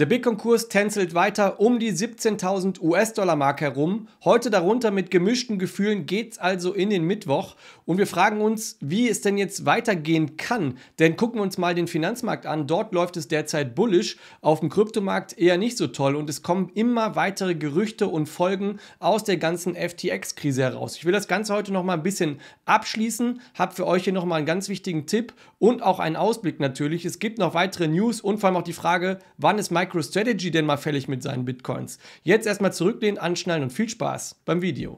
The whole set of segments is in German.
Der Bitcoin-Kurs tänzelt weiter um die 17.000 US-Dollar-Mark herum. Heute darunter mit gemischten Gefühlen geht es also in den Mittwoch. Und wir fragen uns, wie es denn jetzt weitergehen kann. Denn gucken wir uns mal den Finanzmarkt an. Dort läuft es derzeit bullisch, auf dem Kryptomarkt eher nicht so toll. Und es kommen immer weitere Gerüchte und Folgen aus der ganzen FTX-Krise heraus. Ich will das Ganze heute nochmal ein bisschen abschließen. Hab für euch hier nochmal einen ganz wichtigen Tipp und auch einen Ausblick natürlich. Es gibt noch weitere News und vor allem auch die Frage, wann ist Microsoft MicroStrategy denn mal fällig mit seinen Bitcoins? Jetzt erstmal zurücklehnen, anschnallen und viel Spaß beim Video.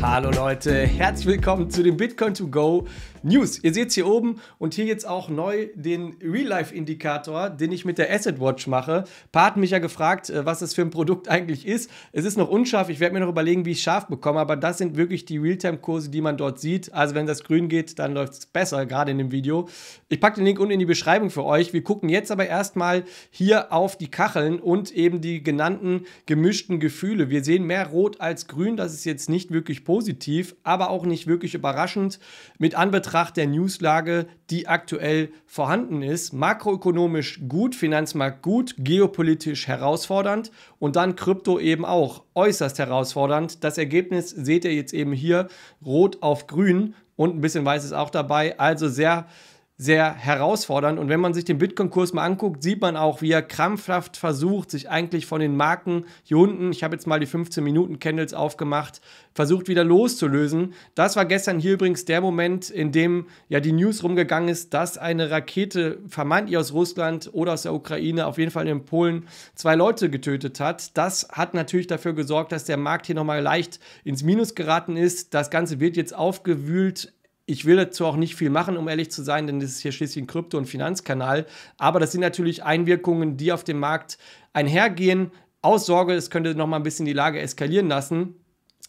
Hallo Leute, herzlich willkommen zu dem Bitcoin to go News. Ihr seht es hier oben und hier jetzt auch neu den Real-Life-Indikator, den ich mit der Asset Watch mache. Paar hat mich ja gefragt, äh, was das für ein Produkt eigentlich ist. Es ist noch unscharf. Ich werde mir noch überlegen, wie ich es scharf bekomme, aber das sind wirklich die Realtime-Kurse, die man dort sieht. Also wenn das grün geht, dann läuft es besser, gerade in dem Video. Ich packe den Link unten in die Beschreibung für euch. Wir gucken jetzt aber erstmal hier auf die Kacheln und eben die genannten gemischten Gefühle. Wir sehen mehr Rot als Grün. Das ist jetzt nicht wirklich positiv, aber auch nicht wirklich überraschend. Mit Anbetracht Betracht der Newslage, die aktuell vorhanden ist. Makroökonomisch gut, Finanzmarkt gut, geopolitisch herausfordernd und dann Krypto eben auch äußerst herausfordernd. Das Ergebnis seht ihr jetzt eben hier rot auf grün und ein bisschen weiß ist auch dabei. Also sehr äh, sehr herausfordernd. Und wenn man sich den Bitcoin-Kurs mal anguckt, sieht man auch, wie er krampfhaft versucht, sich eigentlich von den Marken hier unten, ich habe jetzt mal die 15-Minuten-Candles aufgemacht, versucht wieder loszulösen. Das war gestern hier übrigens der Moment, in dem ja die News rumgegangen ist, dass eine Rakete vermeintlich aus Russland oder aus der Ukraine, auf jeden Fall in Polen, zwei Leute getötet hat. Das hat natürlich dafür gesorgt, dass der Markt hier nochmal leicht ins Minus geraten ist. Das Ganze wird jetzt aufgewühlt ich will dazu auch nicht viel machen, um ehrlich zu sein, denn das ist hier schließlich ein Krypto- und Finanzkanal. Aber das sind natürlich Einwirkungen, die auf dem Markt einhergehen. Aus Sorge, es könnte nochmal ein bisschen die Lage eskalieren lassen.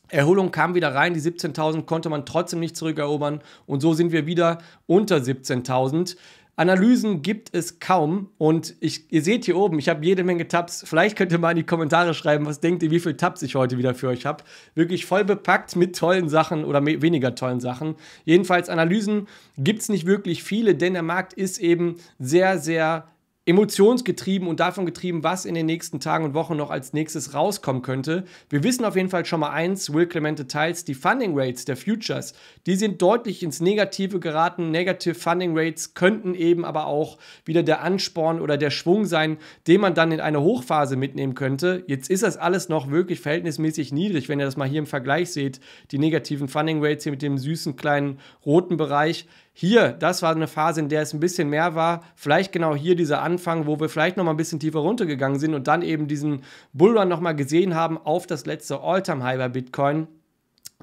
Erholung kam wieder rein, die 17.000 konnte man trotzdem nicht zurückerobern und so sind wir wieder unter 17.000. Analysen gibt es kaum. Und ich, ihr seht hier oben, ich habe jede Menge Tabs. Vielleicht könnt ihr mal in die Kommentare schreiben, was denkt ihr, wie viele Tabs ich heute wieder für euch habe. Wirklich voll bepackt mit tollen Sachen oder weniger tollen Sachen. Jedenfalls Analysen gibt es nicht wirklich viele, denn der Markt ist eben sehr, sehr emotionsgetrieben und davon getrieben, was in den nächsten Tagen und Wochen noch als nächstes rauskommen könnte. Wir wissen auf jeden Fall schon mal eins, Will Clemente teils, die Funding Rates der Futures, die sind deutlich ins Negative geraten. Negative Funding Rates könnten eben aber auch wieder der Ansporn oder der Schwung sein, den man dann in eine Hochphase mitnehmen könnte. Jetzt ist das alles noch wirklich verhältnismäßig niedrig, wenn ihr das mal hier im Vergleich seht, die negativen Funding Rates hier mit dem süßen kleinen roten Bereich hier, das war eine Phase, in der es ein bisschen mehr war. Vielleicht genau hier dieser Anfang, wo wir vielleicht nochmal ein bisschen tiefer runtergegangen sind und dann eben diesen Bullrun nochmal gesehen haben auf das letzte All-Time-High bei Bitcoin.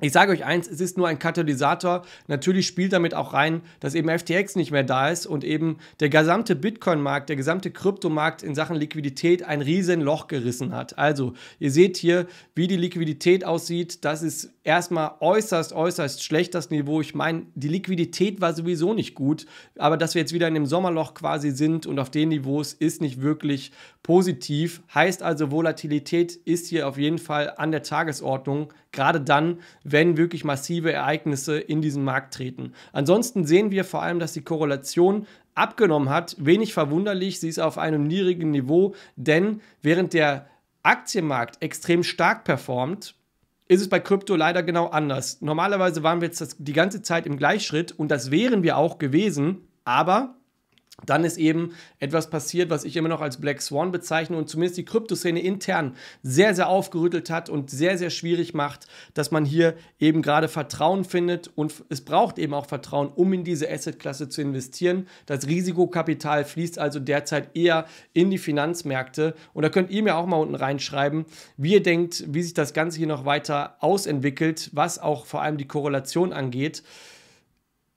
Ich sage euch eins, es ist nur ein Katalysator. Natürlich spielt damit auch rein, dass eben FTX nicht mehr da ist und eben der gesamte Bitcoin-Markt, der gesamte Kryptomarkt in Sachen Liquidität ein riesen Loch gerissen hat. Also, ihr seht hier, wie die Liquidität aussieht. Das ist erstmal äußerst, äußerst schlecht, das Niveau. Ich meine, die Liquidität war sowieso nicht gut, aber dass wir jetzt wieder in dem Sommerloch quasi sind und auf den Niveaus ist nicht wirklich positiv. Heißt also, Volatilität ist hier auf jeden Fall an der Tagesordnung gerade dann, wenn wirklich massive Ereignisse in diesen Markt treten. Ansonsten sehen wir vor allem, dass die Korrelation abgenommen hat. Wenig verwunderlich, sie ist auf einem niedrigen Niveau, denn während der Aktienmarkt extrem stark performt, ist es bei Krypto leider genau anders. Normalerweise waren wir jetzt das, die ganze Zeit im Gleichschritt und das wären wir auch gewesen, aber dann ist eben etwas passiert, was ich immer noch als Black Swan bezeichne und zumindest die Kryptoszene intern sehr, sehr aufgerüttelt hat und sehr, sehr schwierig macht, dass man hier eben gerade Vertrauen findet und es braucht eben auch Vertrauen, um in diese Assetklasse zu investieren. Das Risikokapital fließt also derzeit eher in die Finanzmärkte und da könnt ihr mir auch mal unten reinschreiben, wie ihr denkt, wie sich das Ganze hier noch weiter ausentwickelt, was auch vor allem die Korrelation angeht.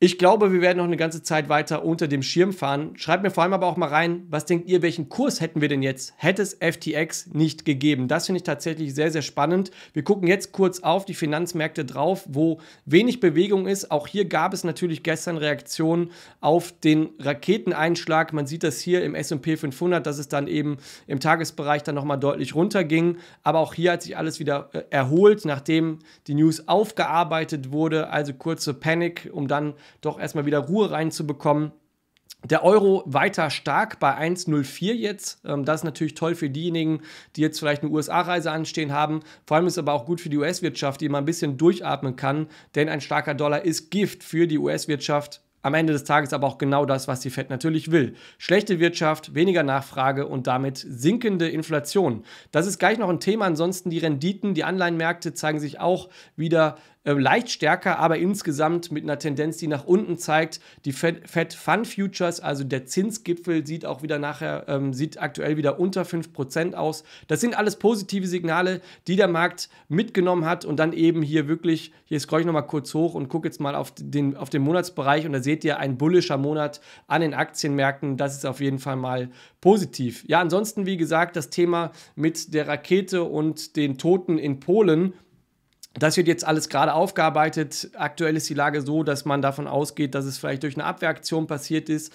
Ich glaube, wir werden noch eine ganze Zeit weiter unter dem Schirm fahren. Schreibt mir vor allem aber auch mal rein, was denkt ihr, welchen Kurs hätten wir denn jetzt? Hätte es FTX nicht gegeben? Das finde ich tatsächlich sehr, sehr spannend. Wir gucken jetzt kurz auf die Finanzmärkte drauf, wo wenig Bewegung ist. Auch hier gab es natürlich gestern Reaktionen auf den Raketeneinschlag. Man sieht das hier im S&P 500, dass es dann eben im Tagesbereich dann nochmal deutlich runterging. Aber auch hier hat sich alles wieder äh, erholt, nachdem die News aufgearbeitet wurde. Also kurze Panik, um dann doch erstmal wieder Ruhe reinzubekommen. Der Euro weiter stark bei 1,04 jetzt. Ähm, das ist natürlich toll für diejenigen, die jetzt vielleicht eine USA-Reise anstehen haben. Vor allem ist es aber auch gut für die US-Wirtschaft, die mal ein bisschen durchatmen kann, denn ein starker Dollar ist Gift für die US-Wirtschaft. Am Ende des Tages aber auch genau das, was die Fed natürlich will. Schlechte Wirtschaft, weniger Nachfrage und damit sinkende Inflation. Das ist gleich noch ein Thema. Ansonsten die Renditen, die Anleihenmärkte zeigen sich auch wieder ähm, leicht stärker, aber insgesamt mit einer Tendenz, die nach unten zeigt. Die Fed, Fed Fund Futures, also der Zinsgipfel, sieht auch wieder nachher, ähm, sieht aktuell wieder unter 5% aus. Das sind alles positive Signale, die der Markt mitgenommen hat und dann eben hier wirklich, hier scroll ich nochmal kurz hoch und gucke jetzt mal auf den, auf den Monatsbereich und da seht ihr ein bullischer Monat an den Aktienmärkten. Das ist auf jeden Fall mal positiv. Ja, ansonsten, wie gesagt, das Thema mit der Rakete und den Toten in Polen das wird jetzt alles gerade aufgearbeitet. Aktuell ist die Lage so, dass man davon ausgeht, dass es vielleicht durch eine Abwehraktion passiert ist.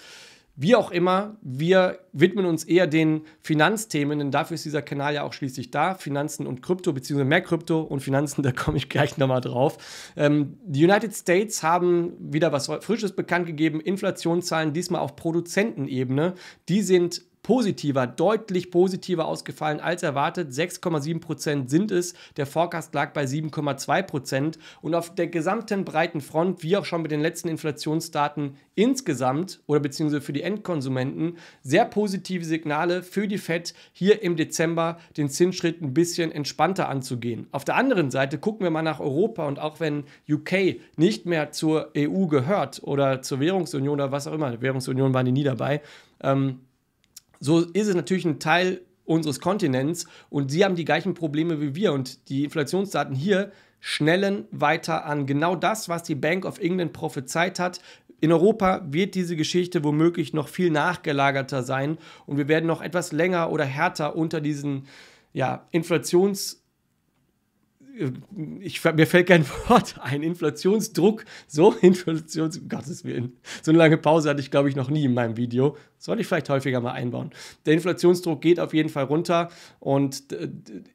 Wie auch immer, wir widmen uns eher den Finanzthemen, denn dafür ist dieser Kanal ja auch schließlich da. Finanzen und Krypto, beziehungsweise mehr Krypto und Finanzen, da komme ich gleich nochmal drauf. Ähm, die United States haben wieder was Frisches bekannt gegeben, Inflationszahlen, diesmal auf Produzentenebene. Die sind positiver, deutlich positiver ausgefallen als erwartet. 6,7% Prozent sind es. Der Forecast lag bei 7,2%. Prozent Und auf der gesamten breiten Front, wie auch schon mit den letzten Inflationsdaten insgesamt oder beziehungsweise für die Endkonsumenten, sehr positive Signale für die FED, hier im Dezember den Zinsschritt ein bisschen entspannter anzugehen. Auf der anderen Seite gucken wir mal nach Europa und auch wenn UK nicht mehr zur EU gehört oder zur Währungsunion oder was auch immer, Währungsunion waren die nie dabei, ähm, so ist es natürlich ein Teil unseres Kontinents und sie haben die gleichen Probleme wie wir und die Inflationsdaten hier schnellen weiter an. Genau das, was die Bank of England prophezeit hat. In Europa wird diese Geschichte womöglich noch viel nachgelagerter sein und wir werden noch etwas länger oder härter unter diesen ja, Inflations- ich, mir fällt kein Wort ein. Inflationsdruck, so Inflations, um Gottes Willen. So eine lange Pause hatte ich, glaube ich, noch nie in meinem Video. Sollte ich vielleicht häufiger mal einbauen. Der Inflationsdruck geht auf jeden Fall runter und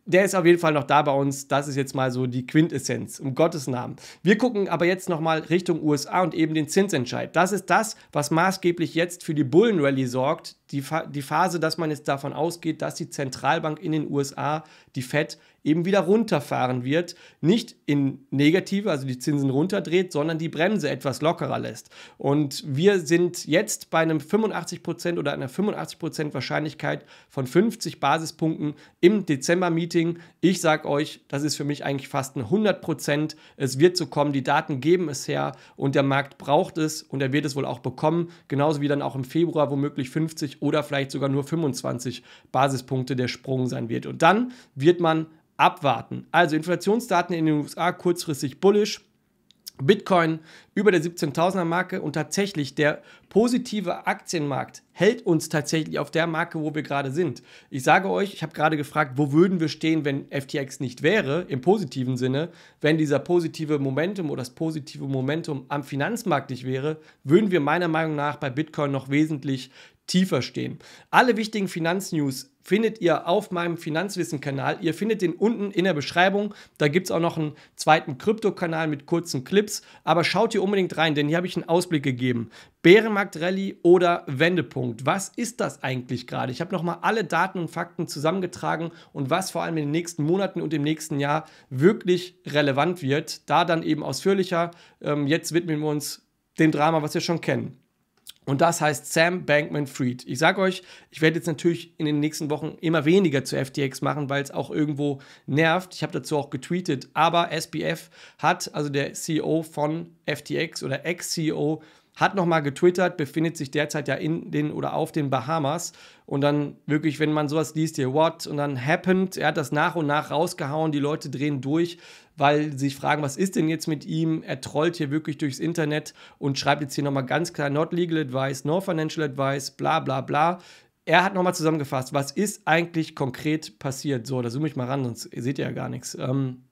der ist auf jeden Fall noch da bei uns. Das ist jetzt mal so die Quintessenz, um Gottes Namen. Wir gucken aber jetzt nochmal Richtung USA und eben den Zinsentscheid. Das ist das, was maßgeblich jetzt für die Bullenrally sorgt. Die, die Phase, dass man jetzt davon ausgeht, dass die Zentralbank in den USA, die FED, eben wieder runterfahren wird, nicht in negative, also die Zinsen runterdreht, sondern die Bremse etwas lockerer lässt. Und wir sind jetzt bei einem 85% oder einer 85% Wahrscheinlichkeit von 50 Basispunkten im Dezember-Meeting. Ich sage euch, das ist für mich eigentlich fast ein 100%. Es wird so kommen, die Daten geben es her und der Markt braucht es und er wird es wohl auch bekommen, genauso wie dann auch im Februar womöglich 50 oder vielleicht sogar nur 25 Basispunkte der Sprung sein wird. Und dann wird man abwarten. Also Inflationsdaten in den USA kurzfristig bullish. Bitcoin über der 17.000er Marke und tatsächlich der positive Aktienmarkt hält uns tatsächlich auf der Marke, wo wir gerade sind. Ich sage euch, ich habe gerade gefragt, wo würden wir stehen, wenn FTX nicht wäre, im positiven Sinne, wenn dieser positive Momentum oder das positive Momentum am Finanzmarkt nicht wäre, würden wir meiner Meinung nach bei Bitcoin noch wesentlich tiefer stehen. Alle wichtigen Finanznews findet ihr auf meinem Finanzwissen-Kanal. Ihr findet den unten in der Beschreibung. Da gibt es auch noch einen zweiten Krypto-Kanal mit kurzen Clips. Aber schaut hier unbedingt rein, denn hier habe ich einen Ausblick gegeben. Bärenmarkt-Rallye oder Wendepunkt. Was ist das eigentlich gerade? Ich habe nochmal alle Daten und Fakten zusammengetragen und was vor allem in den nächsten Monaten und im nächsten Jahr wirklich relevant wird. Da dann eben ausführlicher. Ähm, jetzt widmen wir uns dem Drama, was wir schon kennen. Und das heißt Sam Bankman Fried. Ich sage euch, ich werde jetzt natürlich in den nächsten Wochen immer weniger zu FTX machen, weil es auch irgendwo nervt. Ich habe dazu auch getweetet. Aber SBF hat, also der CEO von FTX oder Ex-CEO hat nochmal getwittert, befindet sich derzeit ja in den oder auf den Bahamas. Und dann wirklich, wenn man sowas liest, hier, what? Und dann happened, er hat das nach und nach rausgehauen, die Leute drehen durch, weil sie sich fragen, was ist denn jetzt mit ihm? Er trollt hier wirklich durchs Internet und schreibt jetzt hier nochmal ganz klar, not legal advice, no financial advice, bla bla bla. Er hat nochmal zusammengefasst, was ist eigentlich konkret passiert? So, da zoome ich mal ran, sonst seht ihr ja gar nichts. Ähm,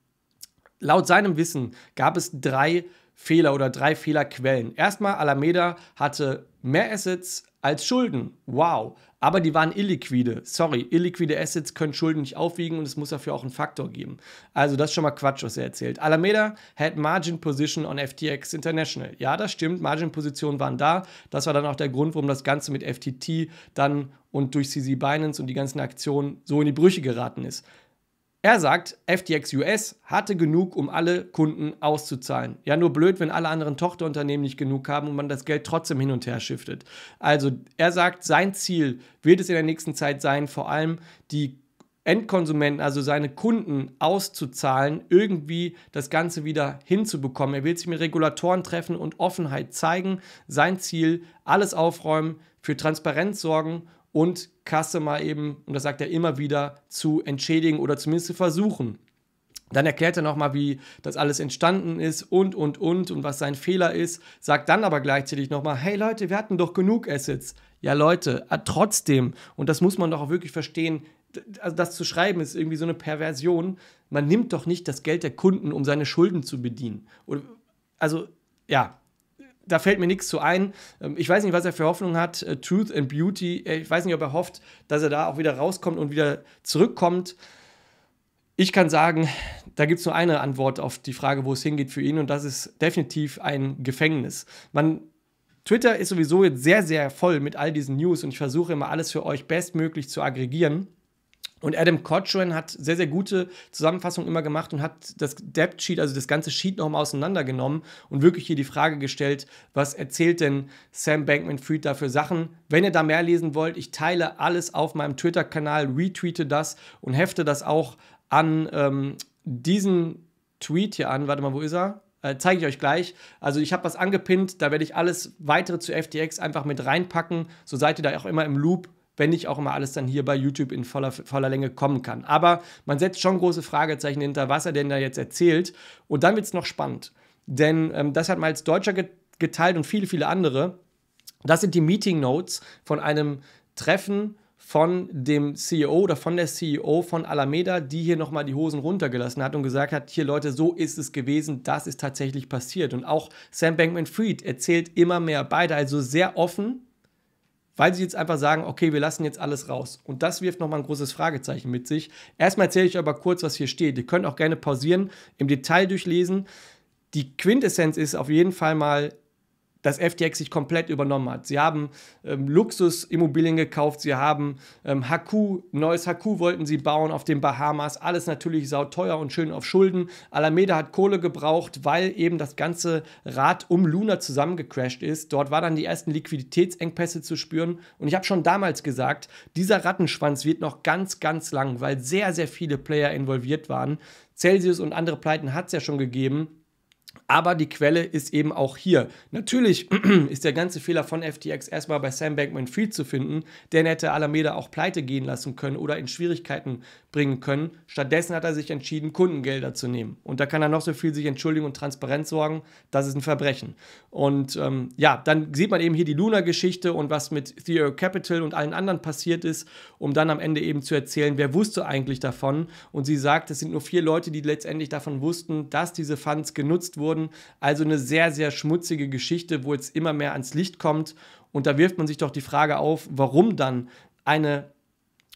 laut seinem Wissen gab es drei Fehler oder drei Fehlerquellen. Erstmal, Alameda hatte mehr Assets als Schulden. Wow. Aber die waren illiquide. Sorry, illiquide Assets können Schulden nicht aufwiegen und es muss dafür auch einen Faktor geben. Also das ist schon mal Quatsch, was er erzählt. Alameda had Margin Position on FTX International. Ja, das stimmt, Margin Positionen waren da. Das war dann auch der Grund, warum das Ganze mit FTT dann und durch CZ Binance und die ganzen Aktionen so in die Brüche geraten ist. Er sagt, FTX US hatte genug, um alle Kunden auszuzahlen. Ja, nur blöd, wenn alle anderen Tochterunternehmen nicht genug haben und man das Geld trotzdem hin und her shiftet. Also er sagt, sein Ziel wird es in der nächsten Zeit sein, vor allem die Endkonsumenten, also seine Kunden auszuzahlen, irgendwie das Ganze wieder hinzubekommen. Er will sich mit Regulatoren treffen und Offenheit zeigen. Sein Ziel, alles aufräumen, für Transparenz sorgen und Customer eben, und das sagt er immer wieder, zu entschädigen oder zumindest zu versuchen. Dann erklärt er nochmal, wie das alles entstanden ist und, und, und und was sein Fehler ist, sagt dann aber gleichzeitig nochmal, hey Leute, wir hatten doch genug Assets. Ja Leute, ah, trotzdem, und das muss man doch auch wirklich verstehen, also das zu schreiben ist irgendwie so eine Perversion. Man nimmt doch nicht das Geld der Kunden, um seine Schulden zu bedienen. Also ja, da fällt mir nichts zu ein. Ähm, ich weiß nicht, was er für Hoffnung hat. Äh, Truth and Beauty. Äh, ich weiß nicht, ob er hofft, dass er da auch wieder rauskommt und wieder zurückkommt. Ich kann sagen, da gibt es nur eine Antwort auf die Frage, wo es hingeht für ihn, und das ist definitiv ein Gefängnis. Man Twitter ist sowieso jetzt sehr, sehr voll mit all diesen News und ich versuche immer alles für euch bestmöglich zu aggregieren. Und Adam Cochran hat sehr, sehr gute Zusammenfassungen immer gemacht und hat das Debt Sheet, also das ganze Sheet nochmal auseinandergenommen und wirklich hier die Frage gestellt, was erzählt denn Sam Bankman Fried da für Sachen? Wenn ihr da mehr lesen wollt, ich teile alles auf meinem Twitter-Kanal, retweete das und hefte das auch an ähm, diesen Tweet hier an. Warte mal, wo ist er? Äh, zeige ich euch gleich. Also ich habe was angepinnt, da werde ich alles weitere zu FTX einfach mit reinpacken. So seid ihr da auch immer im Loop wenn nicht auch immer alles dann hier bei YouTube in voller, voller Länge kommen kann. Aber man setzt schon große Fragezeichen hinter, was er denn da jetzt erzählt. Und dann wird es noch spannend. Denn ähm, das hat man als Deutscher geteilt und viele, viele andere. Das sind die Meeting Notes von einem Treffen von dem CEO oder von der CEO von Alameda, die hier nochmal die Hosen runtergelassen hat und gesagt hat, hier Leute, so ist es gewesen, das ist tatsächlich passiert. Und auch Sam Bankman-Fried erzählt immer mehr beide, also sehr offen weil sie jetzt einfach sagen, okay, wir lassen jetzt alles raus. Und das wirft nochmal ein großes Fragezeichen mit sich. Erstmal erzähle ich aber kurz, was hier steht. Ihr könnt auch gerne pausieren, im Detail durchlesen. Die Quintessenz ist auf jeden Fall mal, dass FTX sich komplett übernommen hat. Sie haben ähm, Luxusimmobilien gekauft, sie haben ähm, Haku, neues Haku wollten sie bauen auf den Bahamas, alles natürlich sauteuer und schön auf Schulden. Alameda hat Kohle gebraucht, weil eben das ganze Rad um Luna zusammengecrashed ist. Dort waren dann die ersten Liquiditätsengpässe zu spüren und ich habe schon damals gesagt, dieser Rattenschwanz wird noch ganz, ganz lang, weil sehr, sehr viele Player involviert waren. Celsius und andere Pleiten hat es ja schon gegeben aber die Quelle ist eben auch hier. Natürlich ist der ganze Fehler von FTX erstmal bei Sam Bankman-Fried zu finden, denn hätte Alameda auch pleite gehen lassen können oder in Schwierigkeiten bringen können. Stattdessen hat er sich entschieden, Kundengelder zu nehmen. Und da kann er noch so viel sich entschuldigen und transparent sorgen. Das ist ein Verbrechen. Und ähm, ja, dann sieht man eben hier die Luna-Geschichte und was mit Theo Capital und allen anderen passiert ist, um dann am Ende eben zu erzählen, wer wusste eigentlich davon. Und sie sagt, es sind nur vier Leute, die letztendlich davon wussten, dass diese Funds genutzt wurden. Also eine sehr, sehr schmutzige Geschichte, wo jetzt immer mehr ans Licht kommt. Und da wirft man sich doch die Frage auf, warum dann eine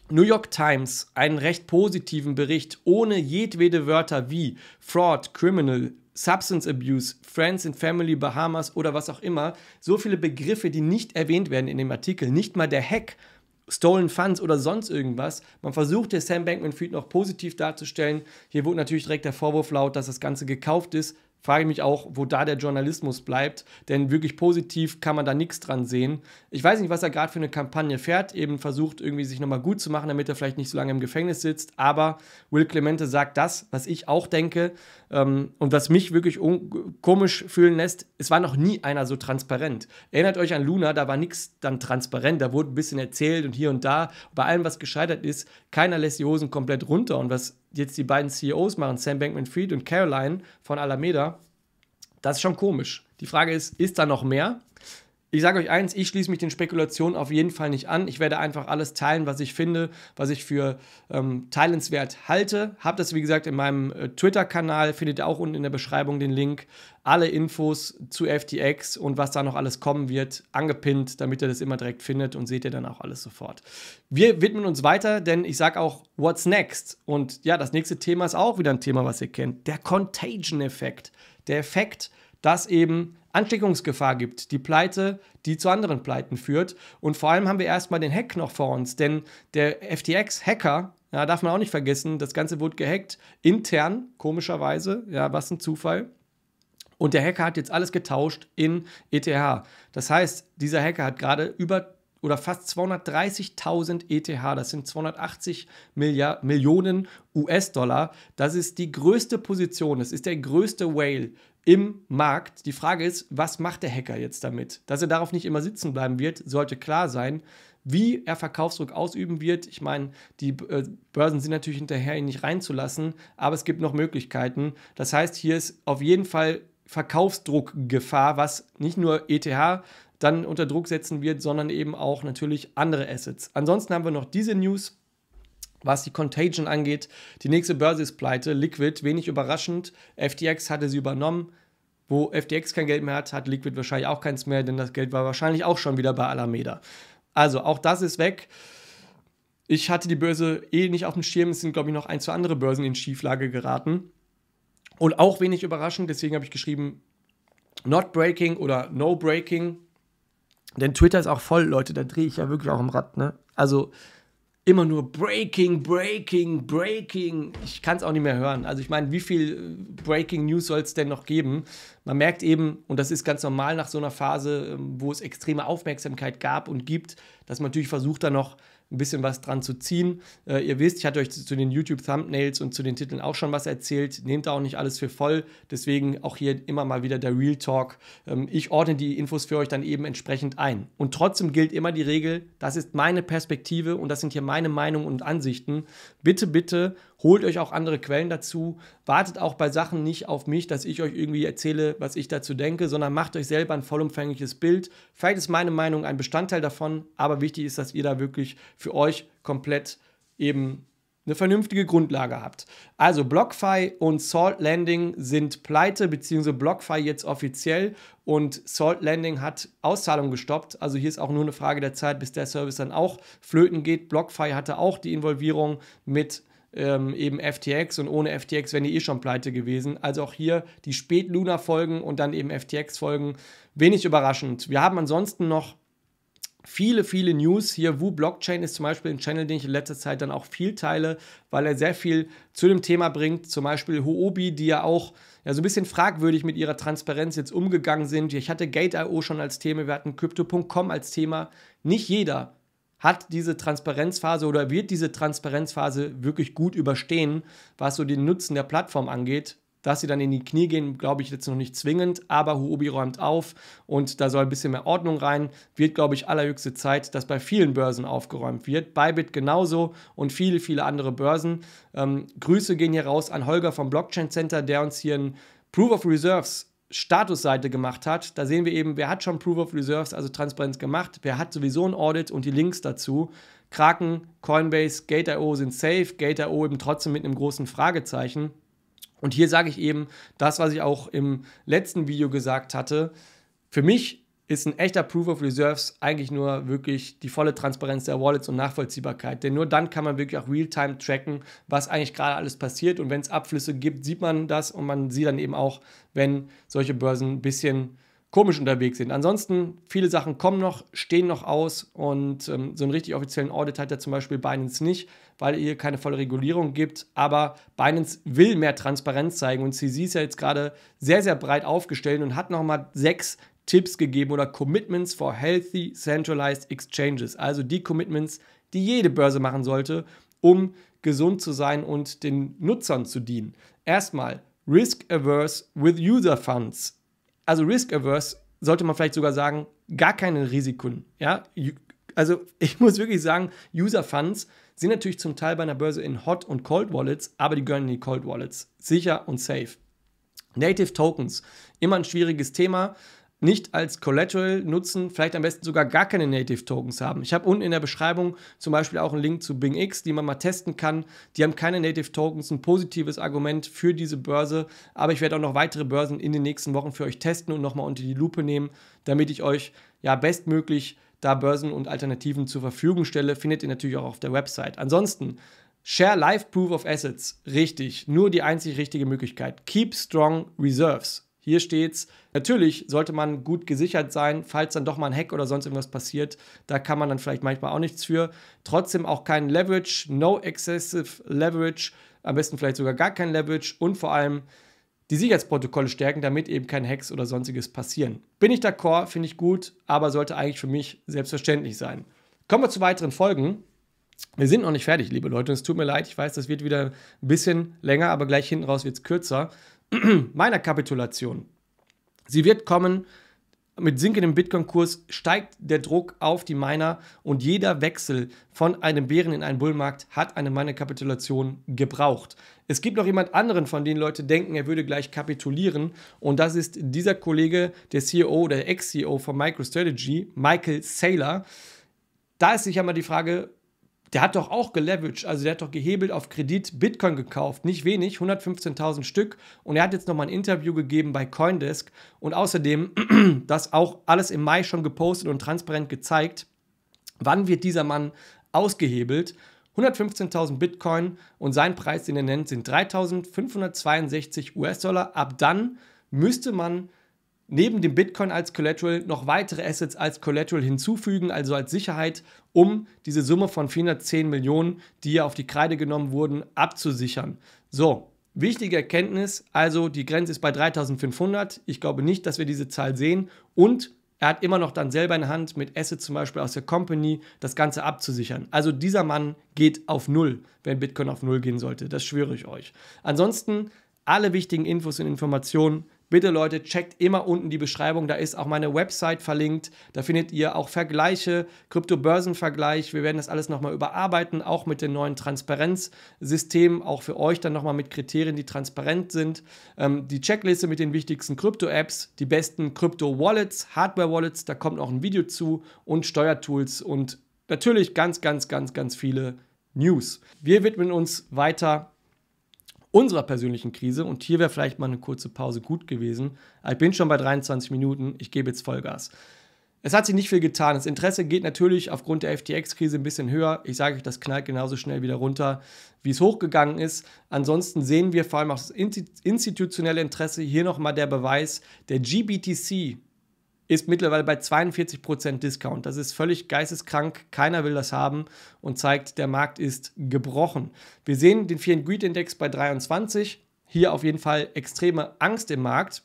New York Times einen recht positiven Bericht ohne jedwede Wörter wie Fraud, Criminal, Substance Abuse, Friends and Family, Bahamas oder was auch immer. So viele Begriffe, die nicht erwähnt werden in dem Artikel. Nicht mal der Hack, Stolen Funds oder sonst irgendwas. Man versucht, versuchte Sam bankman feed noch positiv darzustellen. Hier wurde natürlich direkt der Vorwurf laut, dass das Ganze gekauft ist frage ich mich auch, wo da der Journalismus bleibt, denn wirklich positiv kann man da nichts dran sehen. Ich weiß nicht, was er gerade für eine Kampagne fährt, eben versucht irgendwie sich nochmal gut zu machen, damit er vielleicht nicht so lange im Gefängnis sitzt, aber Will Clemente sagt das, was ich auch denke ähm, und was mich wirklich komisch fühlen lässt, es war noch nie einer so transparent. Erinnert euch an Luna, da war nichts dann transparent, da wurde ein bisschen erzählt und hier und da, bei allem, was gescheitert ist, keiner lässt die Hosen komplett runter und was jetzt die beiden CEOs machen, Sam Bankman-Fried und Caroline von Alameda, das ist schon komisch. Die Frage ist, ist da noch mehr? Ich sage euch eins, ich schließe mich den Spekulationen auf jeden Fall nicht an. Ich werde einfach alles teilen, was ich finde, was ich für ähm, teilenswert halte. Habt das, wie gesagt, in meinem äh, Twitter-Kanal, findet ihr auch unten in der Beschreibung den Link. Alle Infos zu FTX und was da noch alles kommen wird, angepinnt, damit ihr das immer direkt findet und seht ihr dann auch alles sofort. Wir widmen uns weiter, denn ich sage auch, what's next? Und ja, das nächste Thema ist auch wieder ein Thema, was ihr kennt. Der Contagion-Effekt. Der Effekt, dass eben Ansteckungsgefahr gibt, die Pleite, die zu anderen Pleiten führt. Und vor allem haben wir erstmal den Hack noch vor uns, denn der FTX-Hacker, ja, darf man auch nicht vergessen, das Ganze wurde gehackt, intern, komischerweise, ja, was ein Zufall. Und der Hacker hat jetzt alles getauscht in ETH. Das heißt, dieser Hacker hat gerade über oder fast 230.000 ETH. Das sind 280 Milliard Millionen US-Dollar. Das ist die größte Position. Das ist der größte Whale im Markt. Die Frage ist, was macht der Hacker jetzt damit? Dass er darauf nicht immer sitzen bleiben wird, sollte klar sein. Wie er Verkaufsdruck ausüben wird, ich meine, die äh, Börsen sind natürlich hinterher, ihn nicht reinzulassen, aber es gibt noch Möglichkeiten. Das heißt, hier ist auf jeden Fall Verkaufsdruckgefahr, was nicht nur ETH dann unter Druck setzen wird, sondern eben auch natürlich andere Assets. Ansonsten haben wir noch diese News. Was die Contagion angeht, die nächste Börse ist pleite. Liquid, wenig überraschend. FTX hatte sie übernommen. Wo FTX kein Geld mehr hat, hat Liquid wahrscheinlich auch keins mehr, denn das Geld war wahrscheinlich auch schon wieder bei Alameda. Also auch das ist weg. Ich hatte die Börse eh nicht auf dem Schirm. Es sind, glaube ich, noch ein, zwei andere Börsen in Schieflage geraten. Und auch wenig überraschend, deswegen habe ich geschrieben, not breaking oder no breaking. Denn Twitter ist auch voll, Leute, da drehe ich ja wirklich auch im Rad, ne? Also immer nur Breaking, Breaking, Breaking. Ich kann es auch nicht mehr hören. Also ich meine, wie viel äh, Breaking News soll es denn noch geben? Man merkt eben, und das ist ganz normal nach so einer Phase, ähm, wo es extreme Aufmerksamkeit gab und gibt, dass man natürlich versucht, da noch ein bisschen was dran zu ziehen. Äh, ihr wisst, ich hatte euch zu, den YouTube-Thumbnails und zu den Titeln auch schon was erzählt. Nehmt da auch nicht alles für voll. Deswegen auch hier immer mal wieder der Real Talk. Ähm, ich ordne die Infos für euch dann eben entsprechend ein. Und trotzdem gilt immer die Regel, das ist meine Perspektive und das sind hier meine Meinungen und Ansichten. Bitte, bitte holt euch auch andere Quellen dazu, wartet auch bei Sachen nicht auf mich, dass ich euch irgendwie erzähle, was ich dazu denke, sondern macht euch selber ein vollumfängliches Bild. Vielleicht ist meine Meinung ein Bestandteil davon, aber wichtig ist, dass ihr da wirklich für euch komplett eben eine vernünftige Grundlage habt. Also BlockFi und Salt Landing sind pleite, beziehungsweise BlockFi jetzt offiziell und Salt Landing hat Auszahlung gestoppt. Also hier ist auch nur eine Frage der Zeit, bis der Service dann auch flöten geht. BlockFi hatte auch die Involvierung mit ähm, eben FTX und ohne FTX wären die eh schon pleite gewesen. Also auch hier die spätluna folgen und dann eben FTX-Folgen, wenig überraschend. Wir haben ansonsten noch viele, viele News. Hier Wu Blockchain ist zum Beispiel ein Channel, den ich in letzter Zeit dann auch viel teile, weil er sehr viel zu dem Thema bringt. Zum Beispiel Huobi, die ja auch ja, so ein bisschen fragwürdig mit ihrer Transparenz jetzt umgegangen sind. Ich hatte Gate.io schon als Thema, wir hatten Crypto.com als Thema. Nicht jeder hat diese Transparenzphase oder wird diese Transparenzphase wirklich gut überstehen, was so den Nutzen der Plattform angeht. Dass sie dann in die Knie gehen, glaube ich jetzt noch nicht zwingend, aber Huobi räumt auf und da soll ein bisschen mehr Ordnung rein. Wird, glaube ich, allerhöchste Zeit, dass bei vielen Börsen aufgeräumt wird. Bybit genauso und viele, viele andere Börsen. Ähm, Grüße gehen hier raus an Holger vom Blockchain Center, der uns hier ein Proof of Reserves Statusseite gemacht hat. Da sehen wir eben, wer hat schon Proof of Reserves, also Transparenz gemacht, wer hat sowieso ein Audit und die Links dazu. Kraken, Coinbase, Gate.io sind safe, Gate.io eben trotzdem mit einem großen Fragezeichen. Und hier sage ich eben das, was ich auch im letzten Video gesagt hatte. Für mich ist ein echter Proof of Reserves eigentlich nur wirklich die volle Transparenz der Wallets und Nachvollziehbarkeit. Denn nur dann kann man wirklich auch real-time tracken, was eigentlich gerade alles passiert. Und wenn es Abflüsse gibt, sieht man das und man sieht dann eben auch, wenn solche Börsen ein bisschen komisch unterwegs sind. Ansonsten, viele Sachen kommen noch, stehen noch aus und ähm, so einen richtig offiziellen Audit hat ja zum Beispiel Binance nicht, weil ihr keine volle Regulierung gibt. Aber Binance will mehr Transparenz zeigen und CZ ist ja jetzt gerade sehr, sehr breit aufgestellt und hat nochmal sechs Tipps gegeben oder Commitments for Healthy Centralized Exchanges, also die Commitments, die jede Börse machen sollte, um gesund zu sein und den Nutzern zu dienen. Erstmal Risk Averse with User Funds. Also Risk Averse sollte man vielleicht sogar sagen, gar keine Risiken. Ja? Also ich muss wirklich sagen, User Funds sind natürlich zum Teil bei einer Börse in Hot und Cold Wallets, aber die gehören in die Cold Wallets. Sicher und safe. Native Tokens, immer ein schwieriges Thema nicht als Collateral nutzen, vielleicht am besten sogar gar keine Native Tokens haben. Ich habe unten in der Beschreibung zum Beispiel auch einen Link zu Bing X, die man mal testen kann. Die haben keine Native Tokens, ein positives Argument für diese Börse. Aber ich werde auch noch weitere Börsen in den nächsten Wochen für euch testen und nochmal unter die Lupe nehmen, damit ich euch ja bestmöglich da Börsen und Alternativen zur Verfügung stelle. Findet ihr natürlich auch auf der Website. Ansonsten Share Live Proof of Assets. Richtig. Nur die einzig richtige Möglichkeit. Keep strong reserves. Hier steht's. Natürlich sollte man gut gesichert sein, falls dann doch mal ein Hack oder sonst irgendwas passiert. Da kann man dann vielleicht manchmal auch nichts für. Trotzdem auch kein Leverage, no excessive Leverage, am besten vielleicht sogar gar kein Leverage und vor allem die Sicherheitsprotokolle stärken, damit eben kein Hacks oder sonstiges passieren. Bin ich d'accord, finde ich gut, aber sollte eigentlich für mich selbstverständlich sein. Kommen wir zu weiteren Folgen. Wir sind noch nicht fertig, liebe Leute. Es tut mir leid, ich weiß, das wird wieder ein bisschen länger, aber gleich hinten raus wird es kürzer. meiner Kapitulation. Sie wird kommen. Mit sinkendem Bitcoin-Kurs steigt der Druck auf die Miner und jeder Wechsel von einem Bären in einen Bullmarkt hat eine Miner-Kapitulation gebraucht. Es gibt noch jemand anderen, von den Leute denken, er würde gleich kapitulieren und das ist dieser Kollege, der CEO, oder Ex-CEO von MicroStrategy, Michael Saylor. Da ist sich ja mal die Frage, der hat doch auch geleveraged, also der hat doch gehebelt auf Kredit Bitcoin gekauft, nicht wenig, 115.000 Stück. Und er hat jetzt nochmal ein Interview gegeben bei Coindesk und außerdem das auch alles im Mai schon gepostet und transparent gezeigt. Wann wird dieser Mann ausgehebelt? 115.000 Bitcoin und sein Preis, den er nennt, sind 3.562 US-Dollar. Ab dann müsste man neben dem Bitcoin als Collateral noch weitere Assets als Collateral hinzufügen, also als Sicherheit, um diese Summe von 410 Millionen, die ja auf die Kreide genommen wurden, abzusichern. So, wichtige Erkenntnis, also die Grenze ist bei 3500. Ich glaube nicht, dass wir diese Zahl sehen und er hat immer noch dann selber in der Hand, mit Assets zum Beispiel aus der Company, das Ganze abzusichern. Also dieser Mann geht auf Null, wenn Bitcoin auf Null gehen sollte. Das schwöre ich euch. Ansonsten alle wichtigen Infos und Informationen Bitte Leute, checkt immer unten die Beschreibung, da ist auch meine Website verlinkt. Da findet ihr auch Vergleiche, Kryptobörsenvergleich. Wir werden das alles nochmal überarbeiten, auch mit den neuen Transparenzsystemen, auch für euch dann nochmal mit Kriterien, die transparent sind. Ähm, die Checkliste mit den wichtigsten Krypto-Apps, die besten Krypto-Wallets, Hardware-Wallets, da kommt noch ein Video zu und Steuertools und natürlich ganz, ganz, ganz, ganz viele News. Wir widmen uns weiter unserer persönlichen Krise. Und hier wäre vielleicht mal eine kurze Pause gut gewesen. Ich bin schon bei 23 Minuten. Ich gebe jetzt Vollgas. Es hat sich nicht viel getan. Das Interesse geht natürlich aufgrund der FTX-Krise ein bisschen höher. Ich sage euch, das knallt genauso schnell wieder runter, wie es hochgegangen ist. Ansonsten sehen wir vor allem auch das institutionelle Interesse. Hier nochmal der Beweis, der GBTC, ist mittlerweile bei 42% Discount. Das ist völlig geisteskrank. Keiner will das haben und zeigt, der Markt ist gebrochen. Wir sehen den Fear Greed Index bei 23. Hier auf jeden Fall extreme Angst im Markt.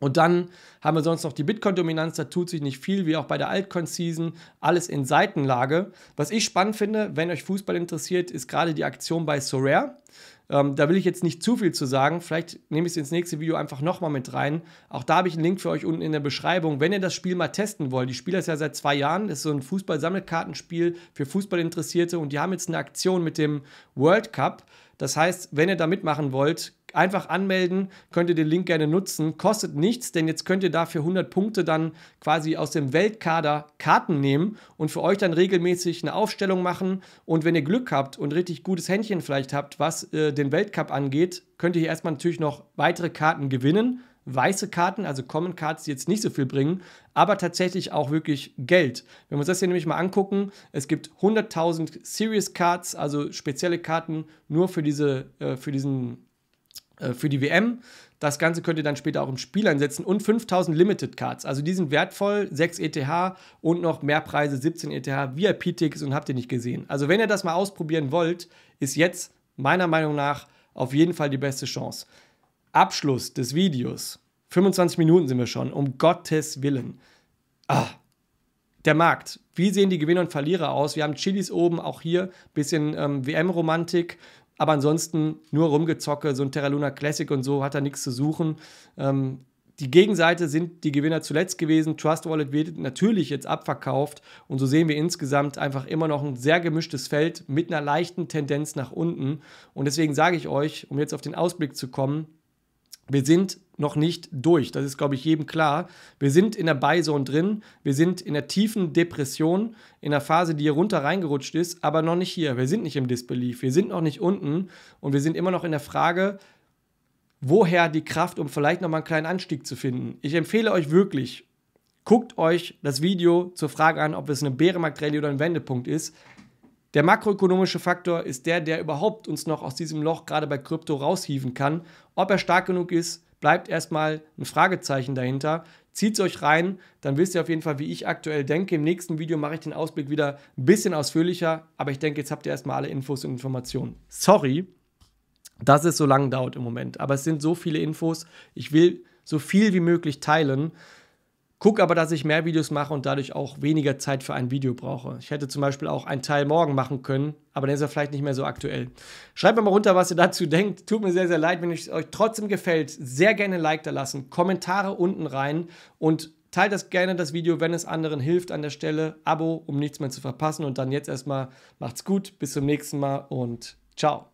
Und dann haben wir sonst noch die Bitcoin-Dominanz, da tut sich nicht viel, wie auch bei der Altcoin-Season, alles in Seitenlage. Was ich spannend finde, wenn euch Fußball interessiert, ist gerade die Aktion bei Sorare. Ähm, da will ich jetzt nicht zu viel zu sagen. Vielleicht nehme ich es ins nächste Video einfach nochmal mit rein. Auch da habe ich einen Link für euch unten in der Beschreibung. Wenn ihr das Spiel mal testen wollt, die spielen das ja seit zwei Jahren. Das ist so ein Fußball-Sammelkartenspiel für Fußballinteressierte und die haben jetzt eine Aktion mit dem World Cup. Das heißt, wenn ihr da mitmachen wollt, einfach anmelden, könnt ihr den Link gerne nutzen. Kostet nichts, denn jetzt könnt ihr dafür 100 Punkte dann quasi aus dem Weltkader Karten nehmen und für euch dann regelmäßig eine Aufstellung machen. Und wenn ihr Glück habt und richtig gutes Händchen vielleicht habt, was äh, den Weltcup angeht, könnt ihr hier erstmal natürlich noch weitere Karten gewinnen. Weiße Karten, also Common Cards, die jetzt nicht so viel bringen, aber tatsächlich auch wirklich Geld. Wenn wir uns das hier nämlich mal angucken, es gibt 100.000 Serious Cards, also spezielle Karten nur für, diese, äh, für, diesen, äh, für die WM. Das Ganze könnt ihr dann später auch im Spiel einsetzen und 5000 Limited Cards. Also die sind wertvoll, 6 ETH und noch mehr Preise, 17 ETH, VIP-Tickets und habt ihr nicht gesehen. Also wenn ihr das mal ausprobieren wollt, ist jetzt meiner Meinung nach auf jeden Fall die beste Chance. Abschluss des Videos. 25 Minuten sind wir schon, um Gottes Willen ah, der Markt. Wie sehen die Gewinner und Verlierer aus? Wir haben Chilis oben, auch hier ein bisschen ähm, WM-Romantik, aber ansonsten nur rumgezocke. So ein Terra Luna Classic und so hat da nichts zu suchen. Ähm, die Gegenseite sind die Gewinner zuletzt gewesen. Trust Wallet wird natürlich jetzt abverkauft und so sehen wir insgesamt einfach immer noch ein sehr gemischtes Feld mit einer leichten Tendenz nach unten. Und deswegen sage ich euch, um jetzt auf den Ausblick zu kommen, wir sind noch nicht durch. Das ist, glaube ich, jedem klar. Wir sind in der Bison drin. Wir sind in der tiefen Depression, in der Phase, die hier runter reingerutscht ist, aber noch nicht hier. Wir sind nicht im Disbelief. Wir sind noch nicht unten und wir sind immer noch in der Frage, woher die Kraft, um vielleicht nochmal einen kleinen Anstieg zu finden. Ich empfehle euch wirklich, guckt euch das Video zur Frage an, ob es eine Bärenmarkt-Rallye oder ein Wendepunkt ist. Der makroökonomische Faktor ist der, der überhaupt uns noch aus diesem Loch gerade bei Krypto raushieven kann. Ob er stark genug ist, bleibt erstmal ein Fragezeichen dahinter. Zieht es euch rein, dann wisst ihr auf jeden Fall, wie ich aktuell denke. Im nächsten Video mache ich den Ausblick wieder ein bisschen ausführlicher, aber ich denke, jetzt habt ihr erstmal alle Infos und Informationen. Sorry, dass es so lange dauert im Moment, aber es sind so viele Infos. Ich will so viel wie möglich teilen. Guck aber, dass ich mehr Videos mache und dadurch auch weniger Zeit für ein Video brauche. Ich hätte zum Beispiel auch einen Teil morgen machen können, aber dann ist er vielleicht nicht mehr so aktuell. Schreibt mir mal runter, was ihr dazu denkt. Tut mir sehr, sehr leid, wenn es euch trotzdem gefällt. Sehr gerne ein Like da lassen, Kommentare unten rein und teilt das gerne das Video, wenn es anderen hilft an der Stelle. Abo, um nichts mehr zu verpassen. Und dann jetzt erstmal macht's gut, bis zum nächsten Mal und ciao.